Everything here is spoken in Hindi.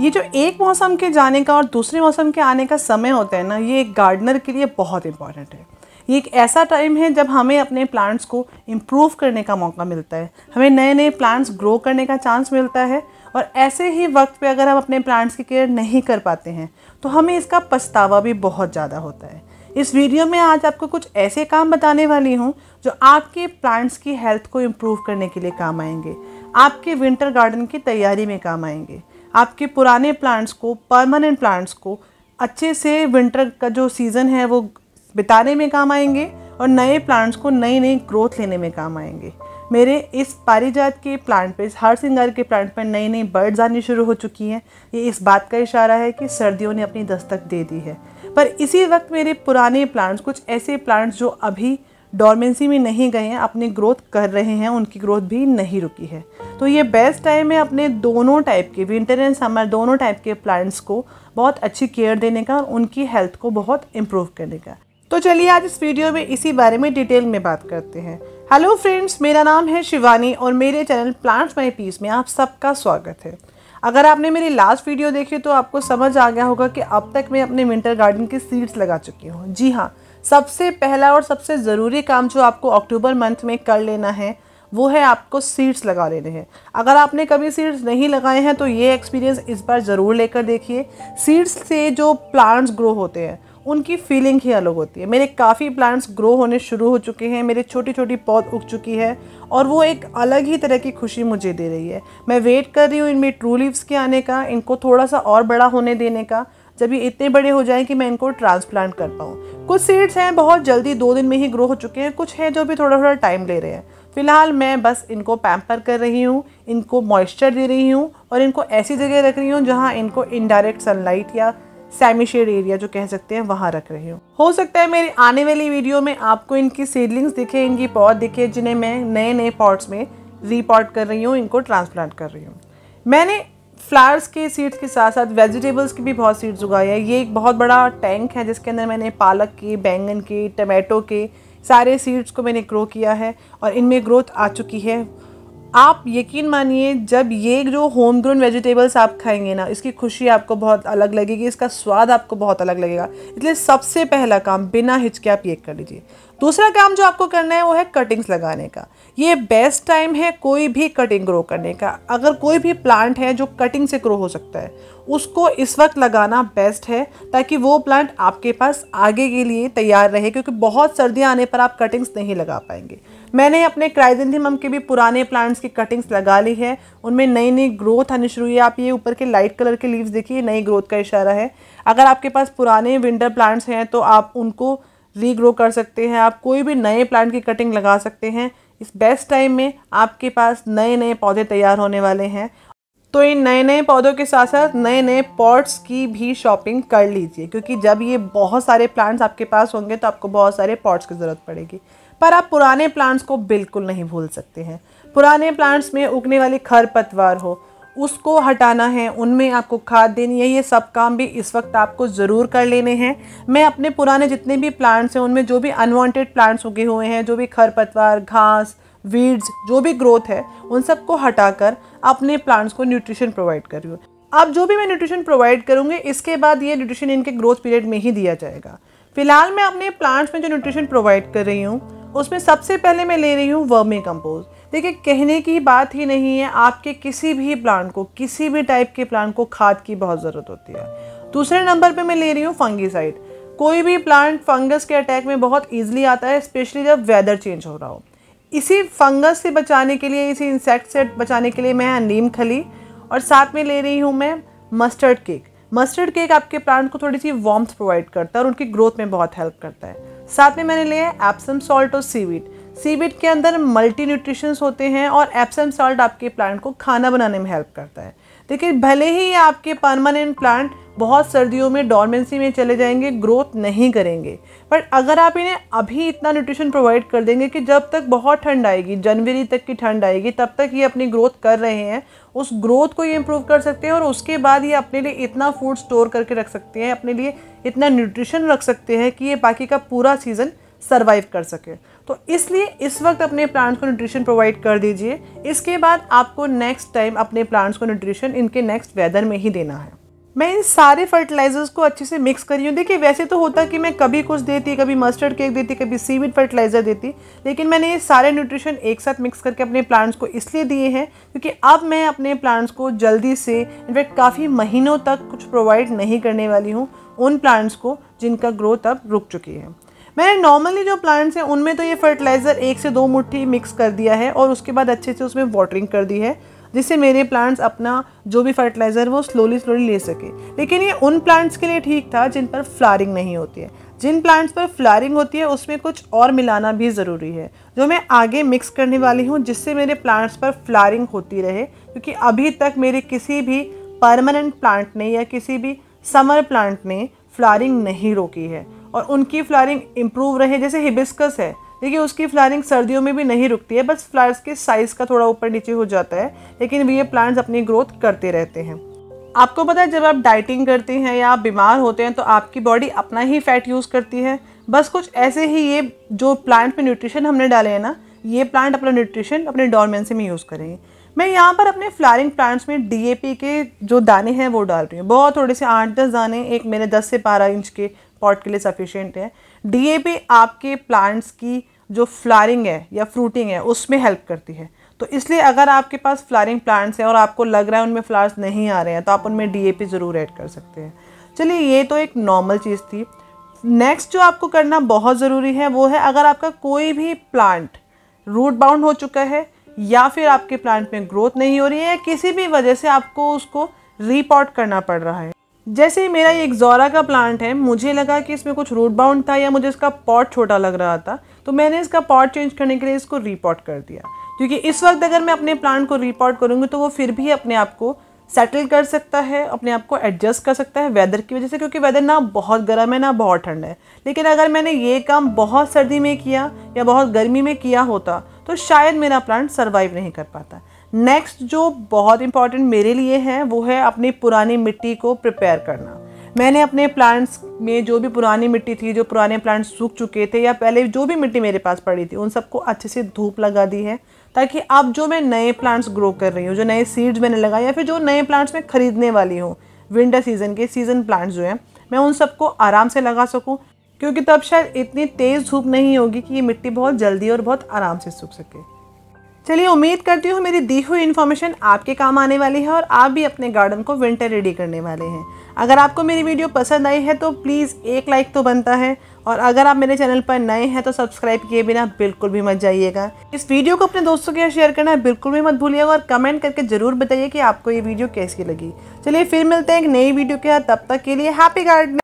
ये जो एक मौसम के जाने का और दूसरे मौसम के आने का समय होता है ना ये एक गार्डनर के लिए बहुत इंपॉर्टेंट है ये एक ऐसा टाइम है जब हमें अपने प्लांट्स को इम्प्रूव करने का मौका मिलता है हमें नए नए प्लांट्स ग्रो करने का चांस मिलता है और ऐसे ही वक्त पे अगर हम अपने प्लांट्स की केयर नहीं कर पाते हैं तो हमें इसका पछतावा भी बहुत ज़्यादा होता है इस वीडियो में आज आपको कुछ ऐसे काम बताने वाली हूँ जो आपके प्लांट्स की हेल्थ को इम्प्रूव करने के लिए काम आएंगे आपके विंटर गार्डन की तैयारी में काम आएंगे आपके पुराने प्लांट्स को परमानेंट प्लांट्स को अच्छे से विंटर का जो सीज़न है वो बिताने में काम आएंगे और नए प्लांट्स को नई नई ग्रोथ लेने में काम आएंगे मेरे इस पारिजात के प्लांट पे इस हर सिंगार के प्लांट पर नई नई बर्ड्स आनी शुरू हो चुकी हैं ये इस बात का इशारा है कि सर्दियों ने अपनी दस्तक दे दी है पर इसी वक्त मेरे पुराने प्लांट्स कुछ ऐसे प्लांट्स जो अभी डॉर्मेंसी में नहीं गए हैं अपनी ग्रोथ कर रहे हैं उनकी ग्रोथ भी नहीं रुकी है तो ये बेस्ट टाइम है अपने दोनों टाइप के विंटर एंड समर दोनों टाइप के प्लांट्स को बहुत अच्छी केयर देने का उनकी हेल्थ को बहुत इम्प्रूव करने का तो चलिए आज इस वीडियो में इसी बारे में डिटेल में बात करते हैं हेलो फ्रेंड्स मेरा नाम है शिवानी और मेरे चैनल प्लांट्स माई पीस में आप सबका स्वागत है अगर आपने मेरी लास्ट वीडियो देखी तो आपको समझ आ गया होगा कि अब तक मैं अपने विंटर गार्डन की सीड्स लगा चुकी हूँ जी हाँ सबसे पहला और सबसे ज़रूरी काम जो आपको अक्टूबर मंथ में कर लेना है वो है आपको सीड्स लगा लेने हैं अगर आपने कभी सीड्स नहीं लगाए हैं तो ये एक्सपीरियंस इस बार ज़रूर लेकर देखिए सीड्स से जो प्लांट्स ग्रो होते हैं उनकी फीलिंग ही अलग होती है मेरे काफ़ी प्लांट्स ग्रो होने शुरू हो चुके हैं मेरे छोटी छोटी पौध उग चुकी है और वो एक अलग ही तरह की खुशी मुझे दे रही है मैं वेट कर रही हूँ इनमें ट्रू लीव्स के आने का इनको थोड़ा सा और बड़ा होने देने का जब ये इतने बड़े हो जाएं कि मैं इनको ट्रांसप्लांट कर पाऊँ कुछ सीड्स हैं बहुत जल्दी दो दिन में ही ग्रो हो चुके हैं कुछ हैं जो भी थोड़ा थोड़ा टाइम ले रहे हैं फिलहाल मैं बस इनको पैम्पर कर रही हूँ इनको मॉइस्चर दे रही हूँ और इनको ऐसी जगह रख रही हूँ जहाँ इनको इनडायरेक्ट सनलाइट या सेमी शेड एरिया जो कह सकते हैं वहाँ रख रही हूँ हो सकता है मेरी आने वाली वीडियो में आपको इनकी सीडलिंग्स दिखे इनकी पॉट दिखे जिन्हें मैं नए नए पॉट्स में रीपॉट कर रही हूँ इनको ट्रांसप्लांट कर रही हूँ मैंने फ्लावर्स के सीड्स के साथ साथ वेजिटेबल्स की भी बहुत सीड्स उगाए हैं ये एक बहुत बड़ा टैंक है जिसके अंदर मैंने पालक के बैंगन के टमाटो के सारे सीड्स को मैंने ग्रो किया है और इनमें ग्रोथ आ चुकी है आप यकीन मानिए जब ये जो होम ग्रोन वेजिटेबल्स आप खाएंगे ना इसकी खुशी आपको बहुत अलग लगेगी इसका स्वाद आपको बहुत अलग लगेगा इसलिए सबसे पहला काम बिना हिचके आप ये कर लीजिए दूसरा काम जो आपको करना है वो है कटिंग्स लगाने का ये बेस्ट टाइम है कोई भी कटिंग ग्रो करने का अगर कोई भी प्लांट है जो कटिंग से ग्रो हो सकता है उसको इस वक्त लगाना बेस्ट है ताकि वो प्लांट आपके पास आगे के लिए तैयार रहे क्योंकि बहुत सर्दियाँ आने पर आप कटिंग्स नहीं लगा पाएंगे मैंने अपने मम के भी पुराने प्लांट्स की कटिंग्स लगा ली है उनमें नई नई ग्रोथ आनी शुरू हुई आप ये ऊपर के लाइट कलर के लीव्स देखिए नई ग्रोथ का इशारा है अगर आपके पास पुराने विंटर प्लांट्स हैं तो आप उनको रीग्रो कर सकते हैं आप कोई भी नए प्लांट की कटिंग लगा सकते हैं इस बेस्ट टाइम में आपके पास नए नए पौधे तैयार होने वाले हैं तो इन नए नए पौधों के साथ साथ नए नए पॉट्स की भी शॉपिंग कर लीजिए क्योंकि जब ये बहुत सारे प्लांट्स आपके पास होंगे तो आपको बहुत सारे पॉट्स की ज़रूरत पड़ेगी पर आप पुराने प्लांट्स को बिल्कुल नहीं भूल सकते हैं पुराने प्लांट्स में उगने वाली खरपतवार हो उसको हटाना है उनमें आपको खाद देनी है ये सब काम भी इस वक्त आपको ज़रूर कर लेने हैं मैं अपने पुराने जितने भी प्लांट्स हैं उनमें जो भी अनवांटेड प्लांट्स उगे हुए हैं जो भी खरपतवार घास वीड्स जो भी ग्रोथ है उन सबको हटाकर अपने प्लांट्स को न्यूट्रिशन प्रोवाइड कर रही हूँ अब जो भी मैं न्यूट्रिशन प्रोवाइड करूँगी इसके बाद ये न्यूट्रिशन इनके ग्रोथ पीरियड में ही दिया जाएगा फिलहाल मैं अपने प्लांट्स में जो न्यूट्रिशन प्रोवाइड कर रही हूँ उसमें सबसे पहले मैं ले रही हूँ वर्मी कंपोज देखिए कहने की बात ही नहीं है आपके किसी भी प्लांट को किसी भी टाइप के प्लांट को खाद की बहुत ज़रूरत होती है दूसरे नंबर पे मैं ले रही हूँ फंगीसाइड कोई भी प्लांट फंगस के अटैक में बहुत ईजिली आता है स्पेशली जब वेदर चेंज हो रहा हो इसी फंगस से बचाने के लिए इसी इंसेक्ट से बचाने के लिए मैं नीम खली और साथ में ले रही हूँ मैं मस्टर्ड केक मस्टर्ड केक आपके प्लांट को थोड़ी सी वॉम्थ प्रोवाइड करता है और उनकी ग्रोथ में बहुत हेल्प करता है साथ में मैंने लिया है एप्सम सॉल्ट और सीवीड सीबिट के अंदर मल्टी न्यूट्रिशंस होते हैं और एप्सम सॉल्ट आपके प्लांट को खाना बनाने में हेल्प करता है देखिए भले ही आपके परमानेंट प्लांट बहुत सर्दियों में डॉर्मेंसी में चले जाएंगे ग्रोथ नहीं करेंगे बट अगर आप इन्हें अभी इतना न्यूट्रिशन प्रोवाइड कर देंगे कि जब तक बहुत ठंड आएगी जनवरी तक की ठंड आएगी तब तक ये अपनी ग्रोथ कर रहे हैं उस ग्रोथ को ये इम्प्रूव कर सकते हैं और उसके बाद ये अपने लिए इतना फूड स्टोर करके रख सकते हैं अपने लिए इतना न्यूट्रिशन रख सकते हैं कि ये बाकी का पूरा सीज़न सर्वाइव कर सके तो इसलिए इस वक्त अपने प्लांट्स को न्यूट्रिशन प्रोवाइड कर दीजिए इसके बाद आपको नेक्स्ट टाइम अपने प्लांट्स को न्यूट्रिशन इनके नेक्स्ट वेदर में ही देना है मैं इन सारे फर्टिलाइजर्स को अच्छे से मिक्स करी हूँ देखिए वैसे तो होता कि मैं कभी कुछ देती कभी मस्टर्ड केक देती कभी सीविड फर्टिलाइज़र देती लेकिन मैंने ये सारे न्यूट्रिशन एक साथ मिक्स करके अपने प्लांट्स को इसलिए दिए हैं क्योंकि अब मैं अपने प्लांट्स को जल्दी से इनफैक्ट काफ़ी महीनों तक कुछ प्रोवाइड नहीं करने वाली हूँ उन प्लांट्स को जिनका ग्रोथ अब रुक चुकी है मैंने नॉर्मली जो प्लांट्स हैं उनमें तो ये फर्टिलाइज़र एक से दो मुट्ठी मिक्स कर दिया है और उसके बाद अच्छे से उसमें वाटरिंग कर दी है जिससे मेरे प्लांट्स अपना जो भी फर्टिलाइज़र वो स्लोली स्लोली ले सके लेकिन ये उन प्लांट्स के लिए ठीक था जिन पर फ्लारिंग नहीं होती है जिन प्लांट्स पर फ्लारिंग होती है उसमें कुछ और मिलाना भी ज़रूरी है जो मैं आगे मिक्स करने वाली हूँ जिससे मेरे प्लांट्स पर फ्लारिंग होती रहे क्योंकि अभी तक मेरे किसी भी परमानेंट प्लांट ने या किसी भी समर प्लांट ने फ्लारिंग नहीं रोकी है और उनकी फ्लावरिंग इम्प्रूव रहे जैसे हिबिस्कस है देखिए उसकी फ्लावरिंग सर्दियों में भी नहीं रुकती है बस फ्लावर्स के साइज़ का थोड़ा ऊपर नीचे हो जाता है लेकिन ये प्लांट्स अपनी ग्रोथ करते रहते हैं आपको पता है जब आप डाइटिंग करते हैं या आप बीमार होते हैं तो आपकी बॉडी अपना ही फैट यूज़ करती है बस कुछ ऐसे ही ये जो प्लांट में न्यूट्रिशन हमने डाले हैं ना ये प्लांट अपना न्यूट्रिशन अपने डॉर्मेंसी में यूज़ करेंगे मैं यहाँ पर अपने फ्लावरिंग प्लांट्स में डी के जो दाने हैं वो डाल रही हूँ बहुत थोड़े से आठ दस दाने एक मेरे दस से बारह इंच के पॉट के लिए सफिशेंट है डी आपके प्लांट्स की जो फ्लारिंग है या फ्रूटिंग है उसमें हेल्प करती है तो इसलिए अगर आपके पास फ्लारिंग प्लांट्स हैं और आपको लग रहा है उनमें फ्लावर्स नहीं आ रहे हैं तो आप उनमें डी ज़रूर ऐड कर सकते हैं चलिए ये तो एक नॉर्मल चीज़ थी नेक्स्ट जो आपको करना बहुत ज़रूरी है वो है अगर आपका कोई भी प्लांट रूट बाउंड हो चुका है या फिर आपके प्लांट में ग्रोथ नहीं हो रही है या किसी भी वजह से आपको उसको रीपॉट करना पड़ रहा है जैसे ही मेरा ये एक ज़ोरा का प्लांट है मुझे लगा कि इसमें कुछ रूट बाउंड था या मुझे इसका पॉट छोटा लग रहा था तो मैंने इसका पॉट चेंज करने के लिए इसको रीपॉट कर दिया क्योंकि इस वक्त अगर मैं अपने प्लांट को रिपोर्ट करूँगी तो वो फिर भी अपने आप को सेटल कर सकता है अपने आप को एडजस्ट कर सकता है वेदर की वजह से क्योंकि वेदर ना बहुत गर्म है ना बहुत ठंड है लेकिन अगर मैंने ये काम बहुत सर्दी में किया या बहुत गर्मी में किया होता तो शायद मेरा प्लांट सर्वाइव नहीं कर पाता नेक्स्ट जो बहुत इंपॉर्टेंट मेरे लिए है वो है अपनी पुरानी मिट्टी को प्रिपेयर करना मैंने अपने प्लांट्स में जो भी पुरानी मिट्टी थी जो पुराने प्लांट्स सूख चुके थे या पहले जो भी मिट्टी मेरे पास पड़ी थी उन सबको अच्छे से धूप लगा दी है ताकि अब जो मैं नए प्लांट्स ग्रो कर रही हूँ जो नए सीड्स मैंने लगाए या फिर जो नए प्लांट्स मैं खरीदने वाली हूँ विंटर सीजन के सीजन प्लांट्स जो हैं मैं उन सबको आराम से लगा सकूँ क्योंकि तब शायद इतनी तेज़ धूप नहीं होगी कि ये मिट्टी बहुत जल्दी और बहुत आराम से सूख सके चलिए उम्मीद करती हूँ मेरी दी हुई इन्फॉर्मेशन आपके काम आने वाली है और आप भी अपने गार्डन को विंटर रेडी करने वाले हैं अगर आपको मेरी वीडियो पसंद आई है तो प्लीज़ एक लाइक तो बनता है और अगर आप मेरे चैनल पर नए हैं तो सब्सक्राइब किए बिना बिल्कुल भी मत जाइएगा इस वीडियो को अपने दोस्तों के साथ शेयर करना बिल्कुल भी मत भूलिएगा और कमेंट करके ज़रूर बताइए कि आपको ये वीडियो कैसी लगी चलिए फिर मिलते हैं एक नई वीडियो के साथ तब तक के लिए हैप्पी गार्डनिंग